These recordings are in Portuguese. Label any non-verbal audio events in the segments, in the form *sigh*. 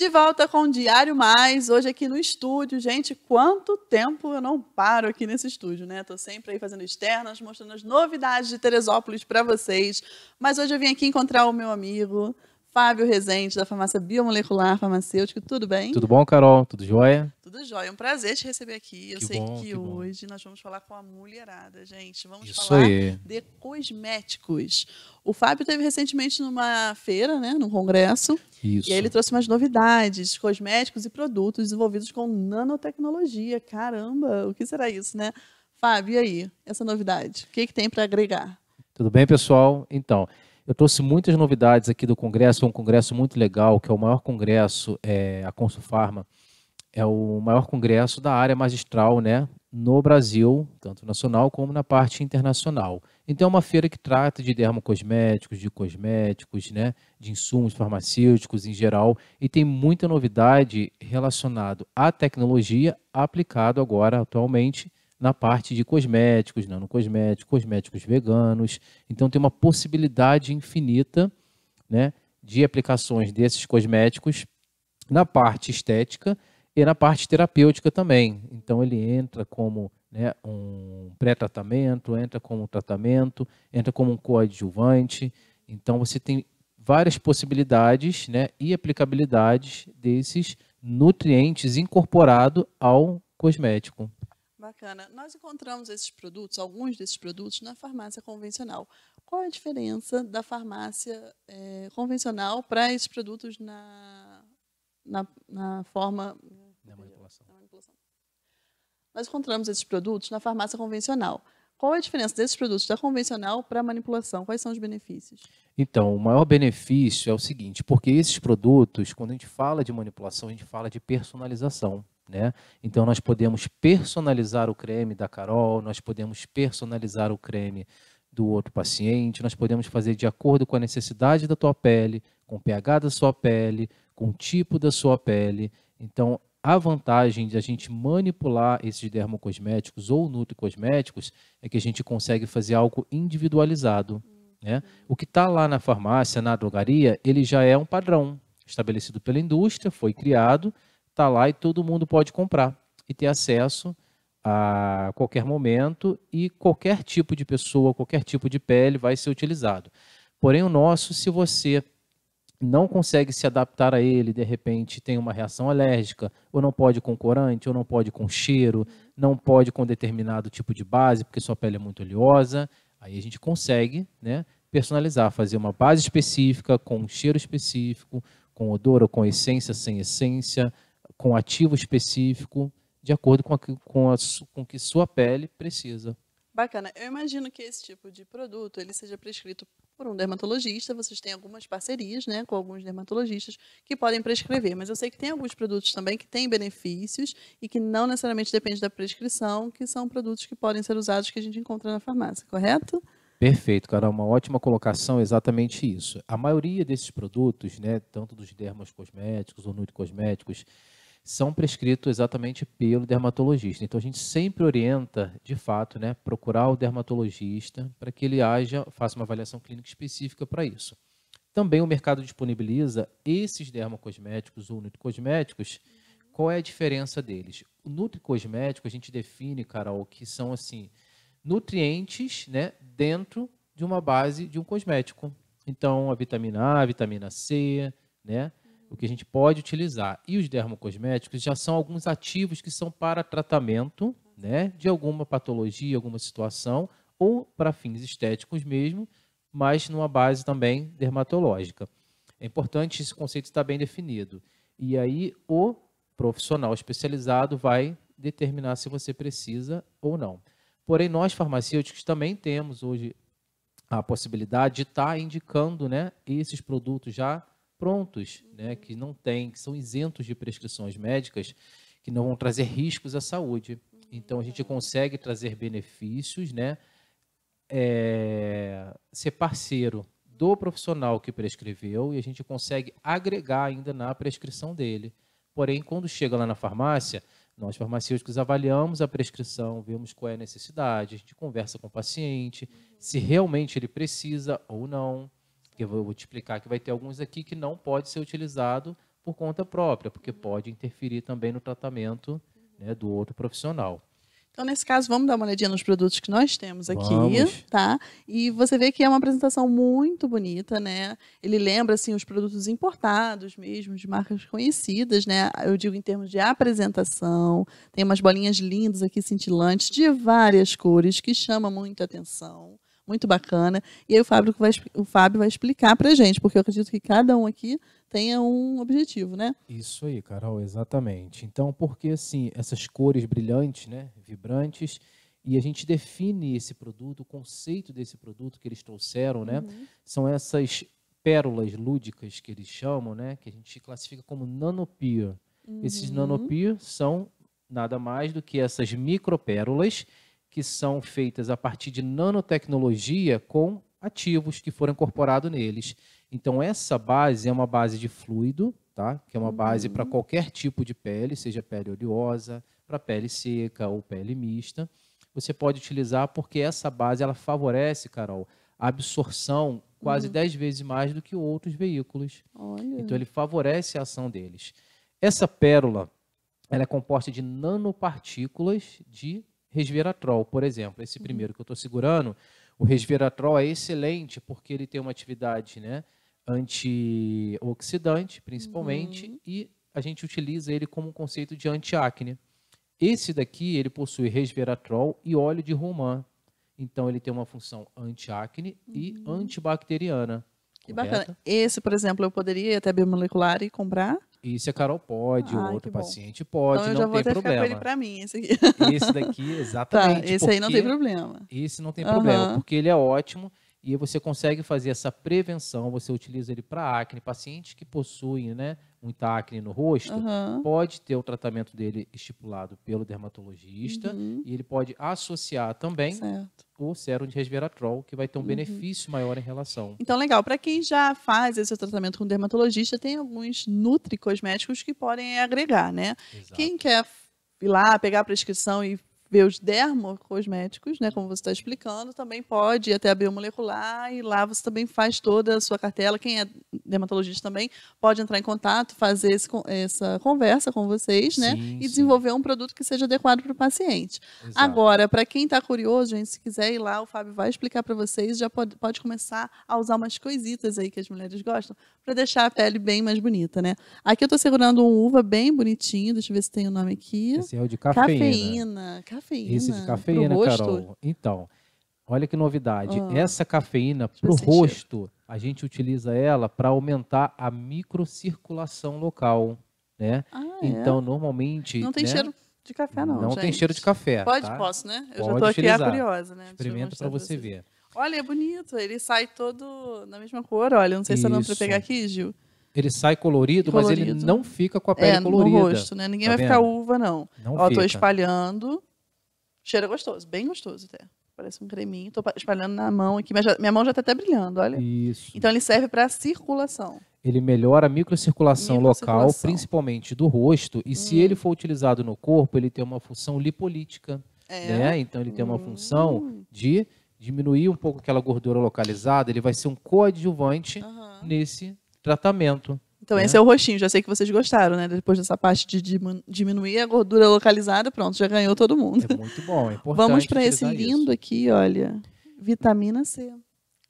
De volta com o Diário Mais, hoje aqui no estúdio. Gente, quanto tempo eu não paro aqui nesse estúdio, né? Tô sempre aí fazendo externas, mostrando as novidades de Teresópolis para vocês. Mas hoje eu vim aqui encontrar o meu amigo, Fábio Rezende, da farmácia Biomolecular Farmacêutico. Tudo bem? Tudo bom, Carol? Tudo jóia? Tudo jóia. É um prazer te receber aqui. Eu que sei bom, que, que hoje nós vamos falar com a mulherada, gente. Vamos Isso falar aí. de cosméticos. O Fábio teve recentemente numa feira, né, num congresso. Isso. E aí ele trouxe umas novidades, cosméticos e produtos desenvolvidos com nanotecnologia. Caramba, o que será isso, né? Fábio, e aí? Essa novidade, o que, é que tem para agregar? Tudo bem, pessoal? Então, eu trouxe muitas novidades aqui do congresso, é um congresso muito legal, que é o maior congresso, é, a Consulfarma, é o maior congresso da área magistral, né, no Brasil, tanto nacional como na parte internacional. Então é uma feira que trata de dermocosméticos, de cosméticos, né, de insumos farmacêuticos em geral, e tem muita novidade relacionado à tecnologia aplicado agora atualmente na parte de cosméticos, nanocosméticos, né, cosméticos veganos. Então tem uma possibilidade infinita né, de aplicações desses cosméticos na parte estética e na parte terapêutica também. Então ele entra como né, um pré-tratamento, entra como um tratamento, entra como um coadjuvante. Então você tem várias possibilidades né, e aplicabilidades desses nutrientes incorporado ao cosmético bacana. Nós encontramos esses produtos, alguns desses produtos, na farmácia convencional. Qual é a diferença da farmácia é, convencional para esses produtos na, na, na forma... Da manipulação. da manipulação. Nós encontramos esses produtos na farmácia convencional. Qual é a diferença desses produtos da convencional para a manipulação? Quais são os benefícios? Então, o maior benefício é o seguinte, porque esses produtos, quando a gente fala de manipulação, a gente fala de personalização. Né? Então, nós podemos personalizar o creme da Carol, nós podemos personalizar o creme do outro paciente, nós podemos fazer de acordo com a necessidade da tua pele, com o pH da sua pele, com o tipo da sua pele. Então, a vantagem de a gente manipular esses dermocosméticos ou nutricosméticos é que a gente consegue fazer algo individualizado. Né? O que está lá na farmácia, na drogaria, ele já é um padrão estabelecido pela indústria, foi criado, está lá e todo mundo pode comprar e ter acesso a qualquer momento e qualquer tipo de pessoa, qualquer tipo de pele vai ser utilizado. Porém, o nosso, se você não consegue se adaptar a ele, de repente tem uma reação alérgica, ou não pode com corante, ou não pode com cheiro, não pode com determinado tipo de base, porque sua pele é muito oleosa. Aí a gente consegue né, personalizar, fazer uma base específica, com cheiro específico, com odor ou com essência, sem essência, com ativo específico, de acordo com, o com, com que sua pele precisa. Bacana. Eu imagino que esse tipo de produto ele seja prescrito por um dermatologista, vocês têm algumas parcerias né, com alguns dermatologistas que podem prescrever, mas eu sei que tem alguns produtos também que têm benefícios e que não necessariamente depende da prescrição, que são produtos que podem ser usados que a gente encontra na farmácia, correto? Perfeito, cara, uma ótima colocação, exatamente isso. A maioria desses produtos, né, tanto dos dermos cosméticos ou nutricosméticos, são prescritos exatamente pelo dermatologista. Então a gente sempre orienta, de fato, né, procurar o dermatologista para que ele haja, faça uma avaliação clínica específica para isso. Também o mercado disponibiliza esses dermocosméticos ou nutricosméticos. Qual é a diferença deles? O nutricosmético a gente define, Carol, que são assim nutrientes, né, dentro de uma base de um cosmético. Então a vitamina A, a vitamina C, né, o que a gente pode utilizar. E os dermocosméticos já são alguns ativos que são para tratamento né, de alguma patologia, alguma situação, ou para fins estéticos mesmo, mas numa base também dermatológica. É importante esse conceito estar bem definido. E aí o profissional especializado vai determinar se você precisa ou não. Porém, nós farmacêuticos também temos hoje a possibilidade de estar tá indicando né, esses produtos já prontos, né, que não têm, que são isentos de prescrições médicas, que não vão trazer riscos à saúde. Então a gente consegue trazer benefícios, né? É, ser parceiro do profissional que prescreveu e a gente consegue agregar ainda na prescrição dele. Porém, quando chega lá na farmácia, nós farmacêuticos avaliamos a prescrição, vemos qual é a necessidade, a gente conversa com o paciente, se realmente ele precisa ou não eu vou te explicar que vai ter alguns aqui que não pode ser utilizado por conta própria, porque uhum. pode interferir também no tratamento né, do outro profissional. Então, nesse caso, vamos dar uma olhadinha nos produtos que nós temos aqui, vamos. tá? E você vê que é uma apresentação muito bonita, né? Ele lembra, assim, os produtos importados mesmo, de marcas conhecidas, né? Eu digo em termos de apresentação. Tem umas bolinhas lindas aqui, cintilantes, de várias cores, que chama muita atenção muito bacana. E aí o Fábio vai, o Fábio vai explicar para gente, porque eu acredito que cada um aqui tenha um objetivo, né? Isso aí, Carol, exatamente. Então, porque assim, essas cores brilhantes, né, vibrantes, e a gente define esse produto, o conceito desse produto que eles trouxeram, né? Uhum. São essas pérolas lúdicas que eles chamam, né? Que a gente classifica como nanopia. Uhum. Esses nanopia são nada mais do que essas micropérolas que são feitas a partir de nanotecnologia com ativos que foram incorporados neles. Então, essa base é uma base de fluido, tá? que é uma base para uhum. qualquer tipo de pele, seja pele oleosa, para pele seca ou pele mista. Você pode utilizar porque essa base ela favorece, Carol, a absorção quase 10 uhum. vezes mais do que outros veículos. Olha. Então, ele favorece a ação deles. Essa pérola ela é composta de nanopartículas de resveratrol, por exemplo. Esse uhum. primeiro que eu estou segurando, o resveratrol é excelente porque ele tem uma atividade né, antioxidante, principalmente, uhum. e a gente utiliza ele como conceito de antiacne. Esse daqui, ele possui resveratrol e óleo de romã. Então, ele tem uma função antiacne uhum. e antibacteriana. Que bacana. Esse, por exemplo, eu poderia ir até biomolecular e comprar? E se a Carol pode, o outro paciente pode, então, não eu já vou tem problema. Ficar com ele pra mim, esse aqui. Esse daqui, *laughs* tá, exatamente. Tá, esse aí não tem problema. Esse não tem uhum. problema, porque ele é ótimo e você consegue fazer essa prevenção, você utiliza ele para acne, pacientes que possuem, né? muita acne no rosto, uhum. pode ter o tratamento dele estipulado pelo dermatologista uhum. e ele pode associar também certo. o sérum de resveratrol, que vai ter um uhum. benefício maior em relação. Então, legal. Para quem já faz esse tratamento com dermatologista, tem alguns nutri cosméticos que podem agregar, né? Exato. Quem quer ir lá, pegar a prescrição e ver os dermocosméticos, né, como você está explicando, também pode ir até a biomolecular e lá você também faz toda a sua cartela. Quem é dermatologista também pode entrar em contato, fazer esse, essa conversa com vocês, né, sim, e desenvolver um produto que seja adequado para o paciente. Exato. Agora, para quem está curioso, gente, se quiser ir lá, o Fábio vai explicar para vocês, já pode, pode começar a usar umas coisitas aí que as mulheres gostam para deixar a pele bem mais bonita, né? Aqui eu estou segurando um uva bem bonitinho, deixa eu ver se tem o nome aqui. Esse é o de cafeína. Cafeína cafeína. Isso de cafeína, Carol. Então, olha que novidade. Ah. Essa cafeína para o rosto, a gente utiliza ela para aumentar a microcirculação local, né? Ah, então, é? normalmente... Não tem né? cheiro de café, não, Não gente. tem cheiro de café, tá? Pode, tá? posso, né? Eu Pode já tô aqui a curiosa, né? Experimenta para você ver. Olha, é bonito. Ele sai todo na mesma cor, olha. Não sei é Isso. se eu não para pegar aqui, Gil. Ele sai colorido, colorido, mas ele não fica com a é, pele é, colorida. no rosto, né? Ninguém tá vai vendo? ficar uva, não. não Ó, fica. tô espalhando. Cheira gostoso, bem gostoso até. Parece um creminho. Estou espalhando na mão aqui. Minha, minha mão já está até brilhando, olha. Isso. Então ele serve para circulação. Ele melhora a microcirculação, microcirculação, local, principalmente do rosto. E hum. se ele for utilizado no corpo, ele tem uma função lipolítica. É. Né? Então ele tem uma hum. função de diminuir um pouco aquela gordura localizada. Ele vai ser um coadjuvante uhum. nesse tratamento. Então é. esse é o roxinho, já sei que vocês gostaram, né? Depois dessa parte de diminuir a gordura localizada, pronto, já ganhou todo mundo. É muito bom, é *laughs* importante. Vamos para esse lindo isso. aqui, olha. Vitamina C.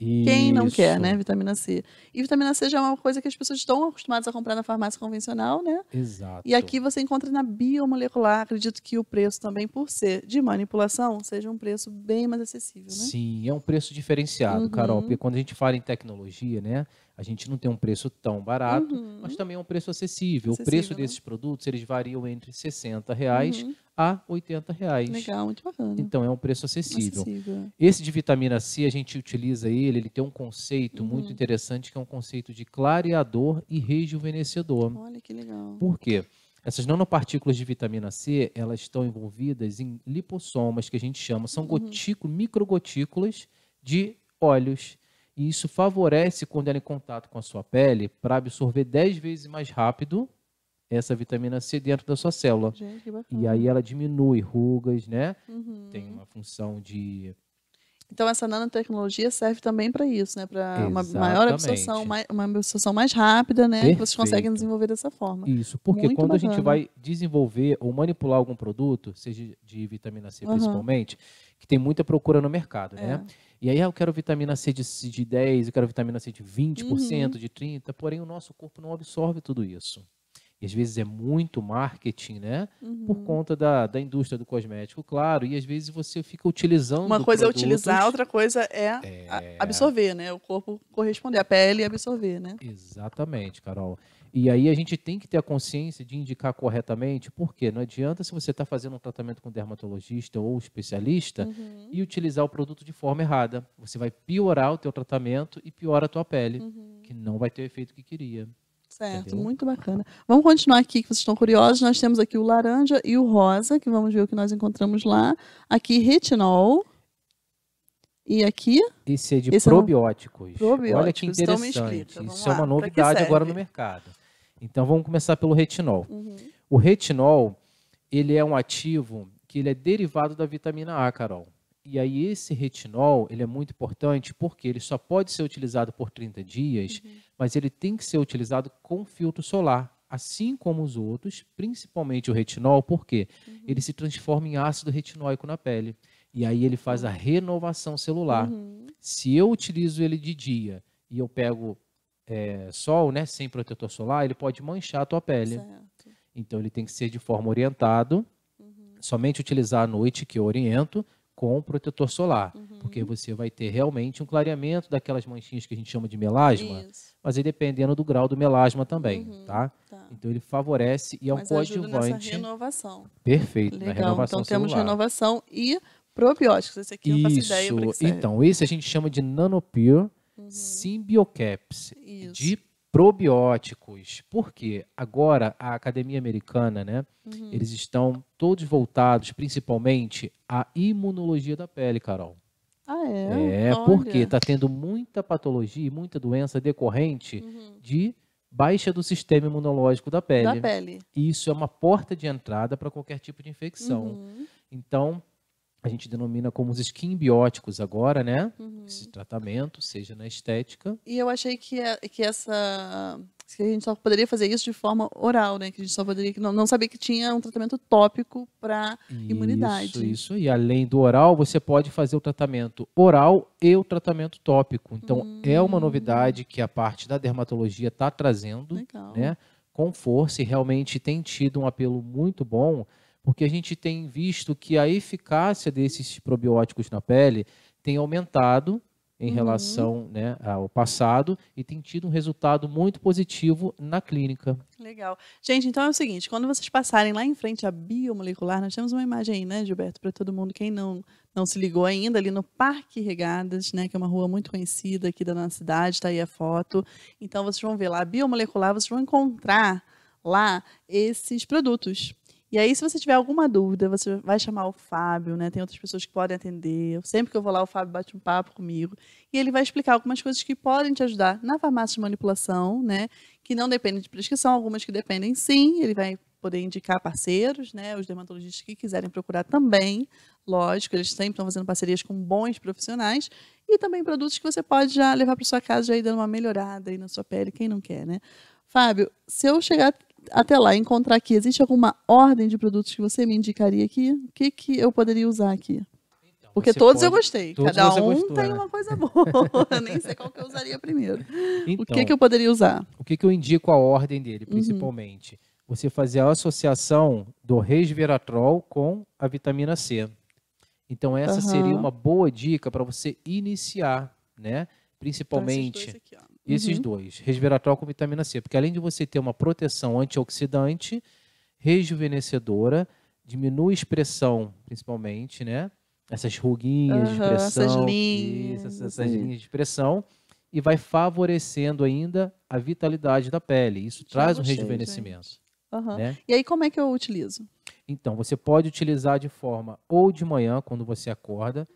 Isso. Quem não quer, né? Vitamina C. E vitamina C já é uma coisa que as pessoas estão acostumadas a comprar na farmácia convencional, né? Exato. E aqui você encontra na biomolecular. Acredito que o preço também, por ser de manipulação, seja um preço bem mais acessível, né? Sim, é um preço diferenciado, uhum. Carol. Porque quando a gente fala em tecnologia, né? a gente não tem um preço tão barato, uhum. mas também é um preço acessível. acessível. O preço né? desses produtos, eles variam entre 60 reais uhum. a 80 reais. Legal, muito bacana. Então, é um preço acessível. acessível. Esse de vitamina C, a gente utiliza ele, ele tem um conceito uhum. muito interessante, que é um conceito de clareador e rejuvenescedor. Olha que legal. Por quê? Essas nanopartículas de vitamina C, elas estão envolvidas em lipossomas, que a gente chama, são uhum. gotículas, microgotículas de óleos e isso favorece quando ela é em contato com a sua pele para absorver 10 vezes mais rápido essa vitamina C dentro da sua célula. Gente, e aí ela diminui rugas, né? Uhum. Tem uma função de então essa nanotecnologia serve também para isso, né? Para uma maior absorção, uma absorção mais rápida, né? Perfeito. Que vocês conseguem desenvolver dessa forma. Isso, porque Muito quando bacana. a gente vai desenvolver ou manipular algum produto, seja de vitamina C uhum. principalmente, que tem muita procura no mercado, né? é. né? E aí ah, eu quero vitamina C de, de 10, eu quero vitamina C de 20%, uhum. de 30%, porém o nosso corpo não absorve tudo isso. E às vezes é muito marketing, né? Uhum. Por conta da, da indústria do cosmético, claro. E às vezes você fica utilizando. Uma coisa é produtos... é utilizar, outra coisa é, é, absorver, né? O corpo corresponder, a pele absorver, né? Exatamente, Carol. E aí a gente tem que ter a consciência de indicar corretamente, porque não adianta se você está fazendo um tratamento com dermatologista ou especialista uhum. e utilizar o produto de forma errada. Você vai piorar o teu tratamento e piora a tua pele, uhum. que não vai ter o efeito que queria. Certo, Entendeu? muito bacana. Vamos continuar aqui, que vocês estão curiosos. Nós temos aqui o laranja e o rosa, que vamos ver o que nós encontramos lá. Aqui, retinol. E aqui? Esse é de probióticos. É um... probióticos. Olha que então interessante. Isso é lá. é uma novidade agora no mercado. Então vamos começar pelo retinol. Uhum. O retinol, ele é um ativo que ele é derivado da vitamina A, Carol. E aí esse retinol, ele é muito importante porque ele só pode ser utilizado por 30 dias, uhum. mas ele tem que ser utilizado com filtro solar, assim como os outros, principalmente o retinol, porque uhum. ele se transforma em ácido retinóico na pele. E aí ele faz a uhum. renovação celular. Uhum. Se eu utilizo ele de dia e eu pego é, sol, né, sem protetor solar, ele pode manchar a tua pele. Certo. Então ele tem que ser de forma orientado, uhum. somente utilizar à noite que eu oriento com protetor solar, uhum. porque você vai ter realmente um clareamento daquelas manchinhas que a gente chama de melasma, Isso. mas aí dependendo do grau do melasma também, uhum. tá? tá? Então ele favorece e é um coadjuvante. nessa renovação. Perfeito, Legal. na então, renovação Então celular. temos renovação e probióticos. Esse aqui eu faço ideia. Isso. Então, esse a gente chama de Nanopure Uhum. Simbiocaps Isso. de probióticos. Porque agora a academia americana, né? Uhum. Eles estão todos voltados principalmente à imunologia da pele, Carol. Ah, é? É, Olha. porque está tendo muita patologia e muita doença decorrente uhum. de baixa do sistema imunológico da pele. Da pele. Isso é uma porta de entrada para qualquer tipo de infecção. Uhum. Então, a gente denomina como os skin bióticos agora, né? Uhum. Esse tratamento, seja na estética. E eu achei que, é, que essa. que a gente só poderia fazer isso de forma oral, né? Que a gente só poderia. Não, não sabia que tinha um tratamento tópico para imunidade. Isso, isso. E além do oral, você pode fazer o tratamento oral e o tratamento tópico. Então, é uma hum. novidade que a parte da dermatologia está trazendo, Legal. né? Com força e realmente tem tido um apelo muito bom porque a gente tem visto que a eficácia desses probióticos na pele tem aumentado em uhum. relação né, ao passado e tem tido um resultado muito positivo na clínica. Legal. Gente, então é o seguinte, quando vocês passarem lá em frente à biomolecular, nós temos uma imagem aí, né, Gilberto, para todo mundo, quem não, não se ligou ainda, ali no Parque Regadas, né, que é uma rua muito conhecida aqui da nossa cidade, está aí a foto. Então vocês vão ver lá, a biomolecular, vocês vão encontrar lá esses produtos, e aí, se você tiver alguma dúvida, você vai chamar o Fábio, né? Tem outras pessoas que podem atender. Sempre que eu vou lá, o Fábio bate um papo comigo. E ele vai explicar algumas coisas que podem te ajudar na farmácia de manipulação, né? Que não dependem de prescrição, algumas que dependem sim. Ele vai poder indicar parceiros, né? Os dermatologistas que quiserem procurar também. Lógico, eles sempre estão fazendo parcerias com bons profissionais. E também produtos que você pode já levar para sua casa, já ir dando uma melhorada aí na sua pele, quem não quer, né? Fábio, se eu chegar até lá encontrar aqui, existe alguma ordem de produtos que você me indicaria aqui? O que, que eu poderia usar aqui? Então, Porque todos pode, eu gostei. Todos Cada um gostou, tem né? uma coisa boa. *laughs* eu nem sei qual que eu usaria primeiro. Então, o que, então, que eu poderia usar? O que, que eu indico a ordem dele, uhum. principalmente? Uhum. Você fazer a associação do resveratrol com a vitamina C. Então, essa uhum. seria uma boa dica para você iniciar, né? Então, principalmente. Então, aqui, esses uhum. dois, resveratrol com vitamina C, porque além de você ter uma proteção antioxidante, rejuvenescedora, diminui a expressão, principalmente, né? Essas ruguinhas uhum, de expressão. Essas linhas. Isso, essas linhas de expressão. E vai favorecendo ainda a vitalidade da pele. Isso Já traz um rejuvenescimento. Uhum. Né? E aí, como é que eu utilizo? Então, você pode utilizar de forma ou de manhã, quando você acorda,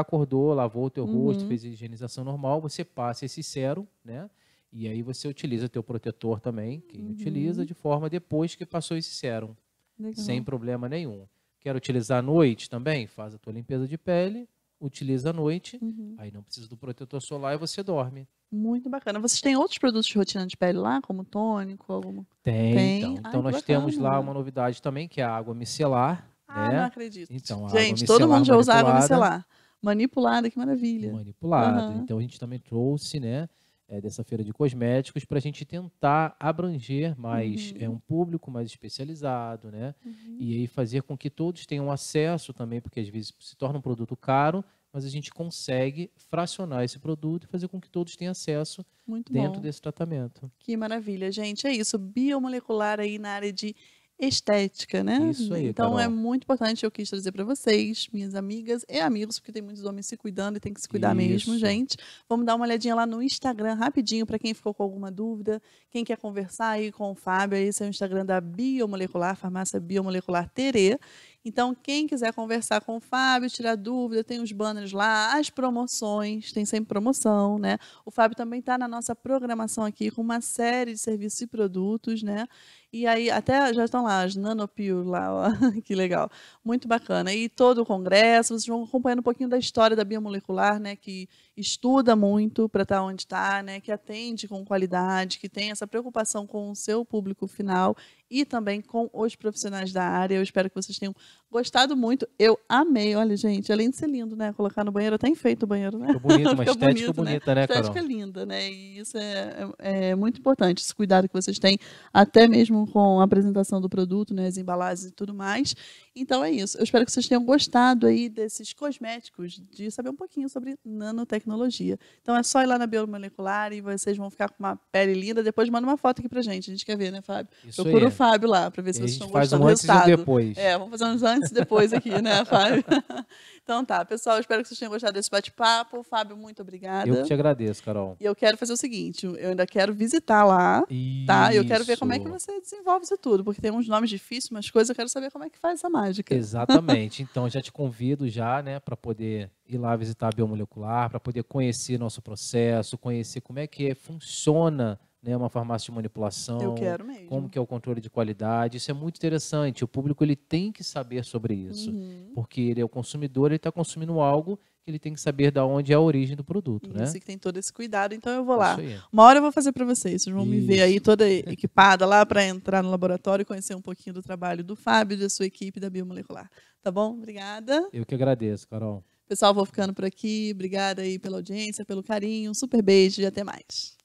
acordou, lavou o teu uhum. rosto, fez a higienização normal, você passa esse sérum, né? E aí você utiliza o teu protetor também, que uhum. utiliza de forma depois que passou esse sérum, Legal. sem problema nenhum. Quer utilizar à noite também? Faz a tua limpeza de pele, utiliza à noite, uhum. aí não precisa do protetor solar e você dorme. Muito bacana. Vocês têm outros produtos de rotina de pele lá, como tônico, alguma? Tem, Tem. então. Então Ai, nós bacana. temos lá uma novidade também, que é a água micelar. Ah, né? não acredito. Então, a Gente, água todo mundo já usa água micelar. Manipulada, que maravilha. Manipulada. Uhum. Então a gente também trouxe, né, é, dessa feira de cosméticos para a gente tentar abranger mais uhum. é, um público mais especializado, né? Uhum. E aí fazer com que todos tenham acesso também, porque às vezes se torna um produto caro, mas a gente consegue fracionar esse produto e fazer com que todos tenham acesso Muito dentro bom. desse tratamento. Que maravilha, gente. É isso, biomolecular aí na área de estética, né? Isso aí, Então Carol. é muito importante, eu quis trazer para vocês, minhas amigas e amigos, porque tem muitos homens se cuidando e tem que se cuidar Isso. mesmo, gente. Vamos dar uma olhadinha lá no Instagram rapidinho para quem ficou com alguma dúvida, quem quer conversar aí com o Fábio, esse é o Instagram da Biomolecular, Farmácia Biomolecular Terê. Então, quem quiser conversar com o Fábio, tirar dúvida, tem os banners lá, as promoções, tem sempre promoção, né? O Fábio também está na nossa programação aqui com uma série de serviços e produtos, né? E aí, até já estão lá as nanopio lá, ó, *laughs* que legal. Muito bacana. E todo o congresso, vocês vão acompanhando um pouquinho da história da biomolecular, né? Que estuda muito para estar tá onde está, né, que atende com qualidade, que tem essa preocupação com o seu público final e também com os profissionais da área. Eu espero que vocês tenham gostado muito. Eu amei, olha, gente, além de ser lindo, né? Colocar no banheiro, até enfeito o banheiro, né? Ficou bonito, uma *laughs* estética bonito, né? bonita, né, né Carol? Estética linda, né? E isso é, é, é, muito importante, esse cuidado que vocês têm, até mesmo com a apresentação do produto, né? As embalagens e tudo mais. Então é isso. Eu espero que vocês tenham gostado aí desses cosméticos, de saber um pouquinho sobre nanotecnologia tecnologia. Então é só ir lá na Biomolecular e vocês vão ficar com uma pele linda. Depois manda uma foto aqui pra gente. A gente quer ver, né, Fábio? Isso Procura é. o Fábio lá para ver se e vocês estão gostando um do resultado. Antes e depois. É, vamos fazer uns antes e depois aqui, né, *laughs* Fábio? *laughs* então tá, pessoal, espero que vocês tenham gostado desse bate-papo. Fábio, muito obrigada. Eu que te agradeço, Carol. E eu quero fazer o seguinte, eu ainda quero visitar lá, Isso. tá? Eu quero ver como é que você desenvolve isso tudo, porque tem uns nomes difíceis, umas coisas, eu quero saber como é que faz essa mágica. Exatamente. *laughs* então já te convido já, né, para poder ir lá visitar a biomolecular para poder conhecer nosso processo, conhecer como é que é, funciona né, uma farmácia de manipulação, Eu quero mesmo. como que é o controle de qualidade. Isso é muito interessante. O público ele tem que saber sobre isso, uhum. porque ele é o consumidor, ele está consumindo algo que ele tem que saber da onde é a origem do produto, isso, né? Isso que tem todo esse cuidado. Então eu vou é lá. Uma hora eu vou fazer para vocês. Vocês vão isso. me ver aí toda *laughs* equipada lá para entrar no laboratório e conhecer um pouquinho do trabalho do Fábio e da sua equipe da biomolecular. Tá bom? Obrigada. Eu que agradeço, Carol. Pessoal, vou ficando por aqui. Obrigada aí pela audiência, pelo carinho. Um super beijo e até mais.